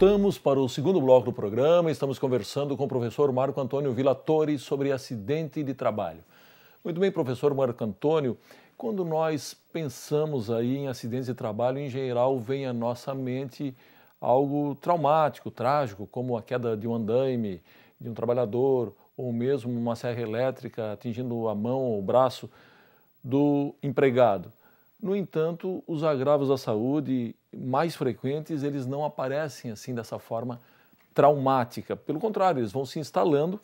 Voltamos para o segundo bloco do programa. Estamos conversando com o professor Marco Antônio Vilatori sobre acidente de trabalho. Muito bem, professor Marco Antônio. Quando nós pensamos aí em acidentes de trabalho, em geral vem à nossa mente algo traumático, trágico, como a queda de um andaime, de um trabalhador, ou mesmo uma serra elétrica atingindo a mão ou o braço do empregado. No entanto, os agravos à saúde mais frequentes, eles não aparecem assim dessa forma traumática. Pelo contrário, eles vão se instalando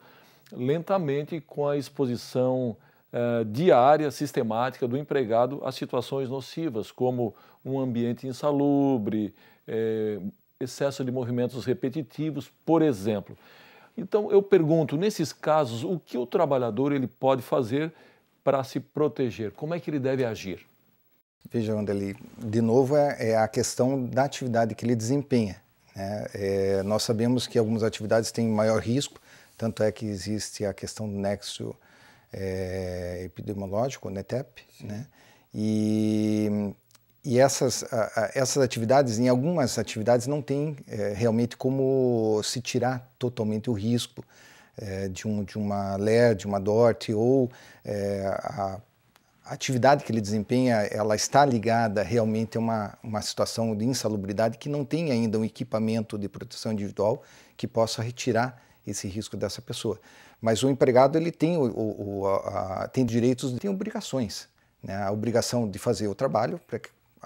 lentamente com a exposição eh, diária, sistemática do empregado a situações nocivas, como um ambiente insalubre, eh, excesso de movimentos repetitivos, por exemplo. Então eu pergunto, nesses casos, o que o trabalhador ele pode fazer para se proteger? Como é que ele deve agir? Veja, ele de novo é, é, a questão da atividade que ele desempenha. Né? É, nós sabemos que algumas atividades têm maior risco, tanto é que existe a questão do nexo é, epidemiológico, NETEP, né, né? e, e essas, a, a, essas atividades, em algumas atividades, não tem é, realmente como se tirar totalmente o risco é, de, um, de uma LER, de uma DORT ou é, a a atividade que ele desempenha ela está ligada realmente a uma, uma situação de insalubridade que não tem ainda um equipamento de proteção individual que possa retirar esse risco dessa pessoa. Mas o empregado ele tem, o, o a, tem direitos, tem obrigações. Né? A obrigação de fazer o trabalho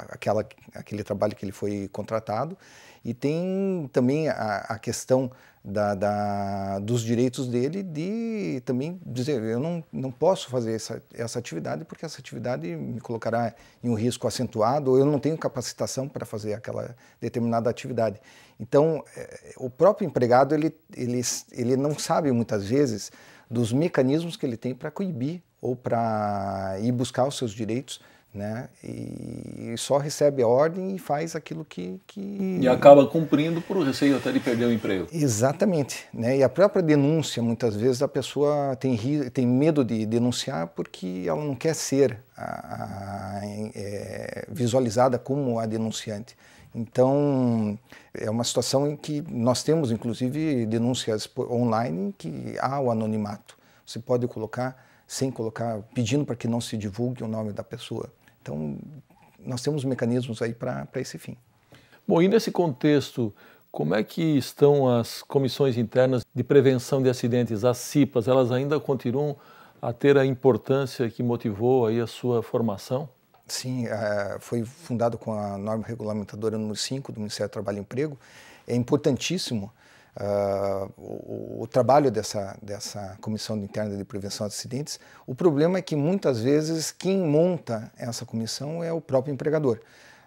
aquela, aquele trabalho que ele foi contratado. E tem também a, a questão da, da, dos direitos dele de também dizer, eu não, não posso fazer essa, essa atividade porque essa atividade me colocará em um risco acentuado ou eu não tenho capacitação para fazer aquela determinada atividade. Então, é, o próprio empregado, ele, ele, ele não sabe muitas vezes dos mecanismos que ele tem para coibir ou para ir buscar os seus direitos né? E só recebe a ordem e faz aquilo que, que... E acaba cumprindo por receio até de perder o emprego. Exatamente, né? E a própria denúncia, muitas vezes, a pessoa tem, ri... tem medo de denunciar porque ela não quer ser a... A... É... visualizada como a denunciante. Então, é uma situação em que nós temos, inclusive, denúncias online que há o anonimato. Você pode colocar sem colocar, pedindo para que não se divulgue o nome da pessoa. Então, nós temos mecanismos aí para esse fim. Bom, e nesse contexto, como é que estão as comissões internas de prevenção de acidentes, as CIPAs? Elas ainda continuam a ter a importância que motivou aí a sua formação? Sim, é, foi fundado com a norma regulamentadora número 5 do Ministério do Trabalho e Emprego. É importantíssimo uh, o, o, trabalho dessa, dessa Comissão Interna de Prevenção de Acidentes. O problema é que muitas vezes quem monta essa comissão é o próprio empregador.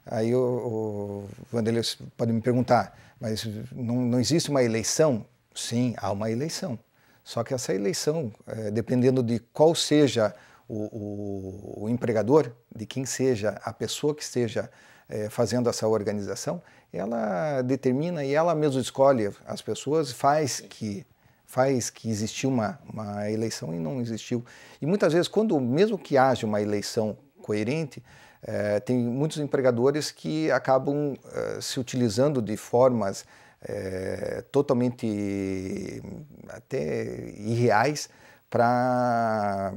Aí o, o Vanderlei pode me perguntar, mas não, não existe uma eleição? Sim, há uma eleição. Só que essa eleição, é, dependendo de qual seja o, o, o, empregador, de quem seja a pessoa que esteja é, fazendo essa organização, ela determina e ela mesmo escolhe as pessoas, faz que faz que existiu uma, uma eleição e não existiu. E muitas vezes, quando mesmo que haja uma eleição coerente, é, tem muitos empregadores que acabam é, se utilizando de formas é, totalmente até irreais para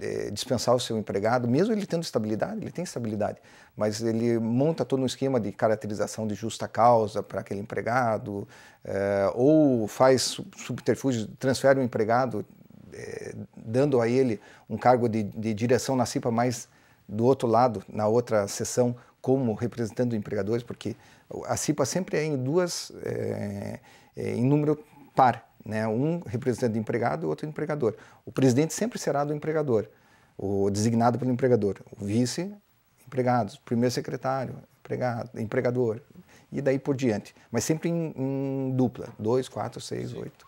é, dispensar o seu empregado, mesmo ele tendo estabilidade, ele tem estabilidade, mas ele monta todo um esquema de caracterização de justa causa para aquele empregado, é, ou faz subterfúgio, transfere o um empregado, é, dando a ele um cargo de, de direção na CIPA, mas do outro lado, na outra sessão, como representante dos empregadores, porque a CIPA sempre é em duas, é, é, em número par né? um representante do empregado e outro do empregador. O presidente sempre será do empregador, o designado pelo empregador, o vice, empregados, primeiro secretário, empregado, empregador, e daí por diante, mas sempre em, em dupla, dois, quatro, seis, Sim. oito.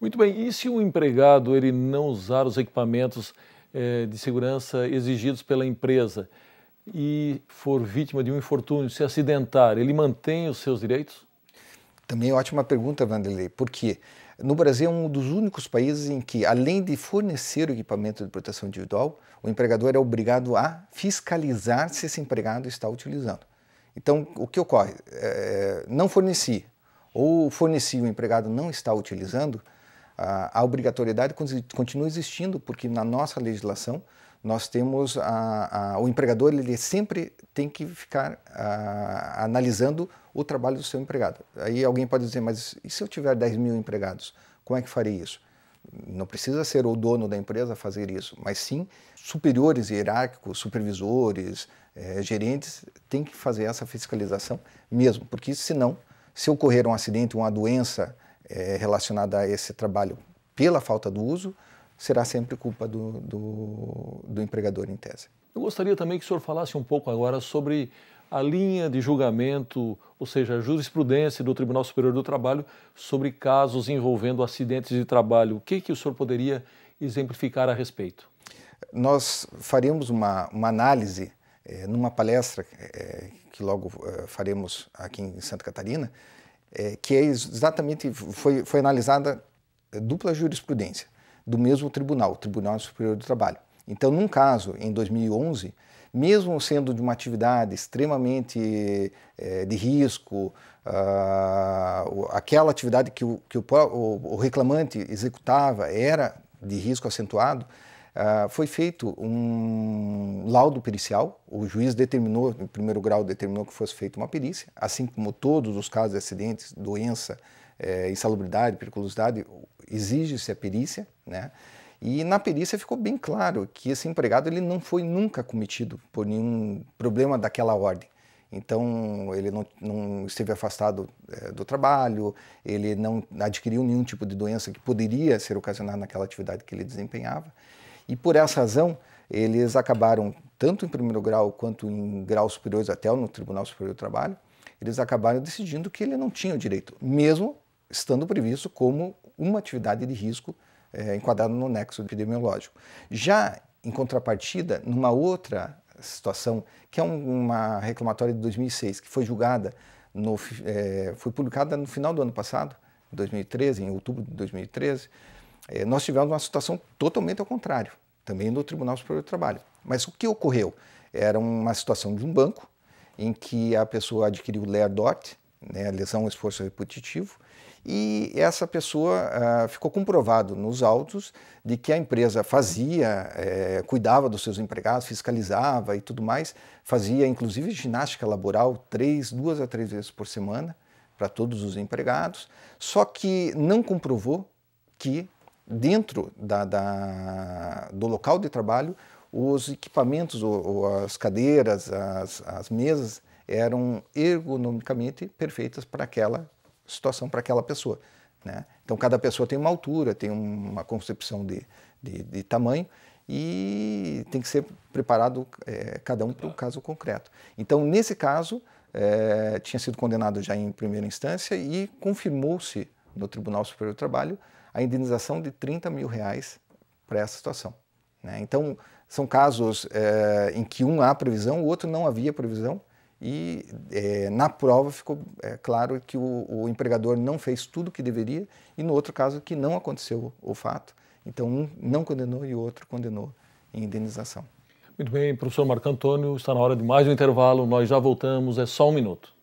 Muito bem, e se o empregado ele não usar os equipamentos eh, de segurança exigidos pela empresa e for vítima de um infortúnio, se acidentar, ele mantém os seus direitos? Também é ótima pergunta, Vanderlei, porque no Brasil é um dos únicos países em que, além de fornecer o equipamento de proteção individual, o empregador é obrigado a fiscalizar se esse empregado está utilizando. Então, o que ocorre? É, não forneci ou forneci o empregado não está utilizando, a, a obrigatoriedade continua existindo, porque na nossa legislação nós temos a, a, o empregador ele sempre tem que ficar a, analisando o trabalho do seu empregado. Aí alguém pode dizer, mas e se eu tiver 10 mil empregados, como é que farei isso? Não precisa ser o dono da empresa fazer isso, mas sim superiores hierárquicos, supervisores, eh, gerentes têm que fazer essa fiscalização mesmo, porque senão, se ocorrer um acidente, uma doença eh, relacionada a esse trabalho pela falta do uso, será sempre culpa do, do, do empregador em tese. Eu gostaria também que o senhor falasse um pouco agora sobre a linha de julgamento, ou seja, a jurisprudência do Tribunal Superior do Trabalho sobre casos envolvendo acidentes de trabalho. O que, que o senhor poderia exemplificar a respeito? Nós faremos uma, uma análise é, numa palestra é, que logo é, faremos aqui em Santa Catarina, que é exatamente foi, foi analisada dupla jurisprudência do mesmo tribunal, o Tribunal Superior do Trabalho. Então, num caso, em 2011, mesmo sendo de uma atividade extremamente é, de risco, uh, aquela atividade que, o, que o, o, reclamante executava era de risco acentuado, uh, foi feito um laudo pericial. O juiz determinou, em primeiro grau, determinou que fosse feita uma perícia, assim como todos os casos de acidentes, doença, é, insalubridade, periculosidade, exige-se a perícia, né? E na perícia ficou bem claro que esse empregado ele não foi nunca cometido por nenhum problema daquela ordem. Então, ele não, não esteve afastado é, do trabalho, ele não adquiriu nenhum tipo de doença que poderia ser ocasionada naquela atividade que ele desempenhava. E por essa razão, eles acabaram, tanto em primeiro grau quanto em graus superiores, até no Tribunal Superior do Trabalho, eles acabaram decidindo que ele não tinha o direito, mesmo estando previsto como uma atividade de risco é, enquadrada no nexo epidemiológico. Já em contrapartida, numa outra situação, que é um, uma reclamatória de 2006, que foi julgada, no, é, foi publicada no final do ano passado, 2013, em outubro de 2013, é, nós tivemos uma situação totalmente ao contrário, também no Tribunal Superior do Trabalho. Mas o que ocorreu? Era uma situação de um banco em que a pessoa adquiriu LER-DOT, né, lesão esforço repetitivo, e essa pessoa ah, ficou comprovado nos autos de que a empresa fazia, é, cuidava dos seus empregados, fiscalizava e tudo mais, fazia inclusive ginástica laboral três, duas a três vezes por semana para todos os empregados, só que não comprovou que dentro da, da, do local de trabalho os equipamentos, ou, ou as cadeiras, as, as mesas eram ergonomicamente perfeitas para aquela situação para aquela pessoa. Né? Então, cada pessoa tem uma altura, tem uma concepção de, de, de tamanho e tem que ser preparado é, cada um para um caso concreto. Então, nesse caso, é, tinha sido condenado já em primeira instância e confirmou-se no Tribunal Superior do Trabalho a indenização de 30 mil reais para essa situação. Né? Então, são casos é, em que um há previsão, o outro não havia previsão, e é, na prova ficou é, claro que o, o, empregador não fez tudo o que deveria, e no outro caso que não aconteceu o, o fato. Então, um não condenou e o outro condenou em indenização. Muito bem, professor Marco Antônio, está na hora de mais um intervalo, nós já voltamos, é só um minuto.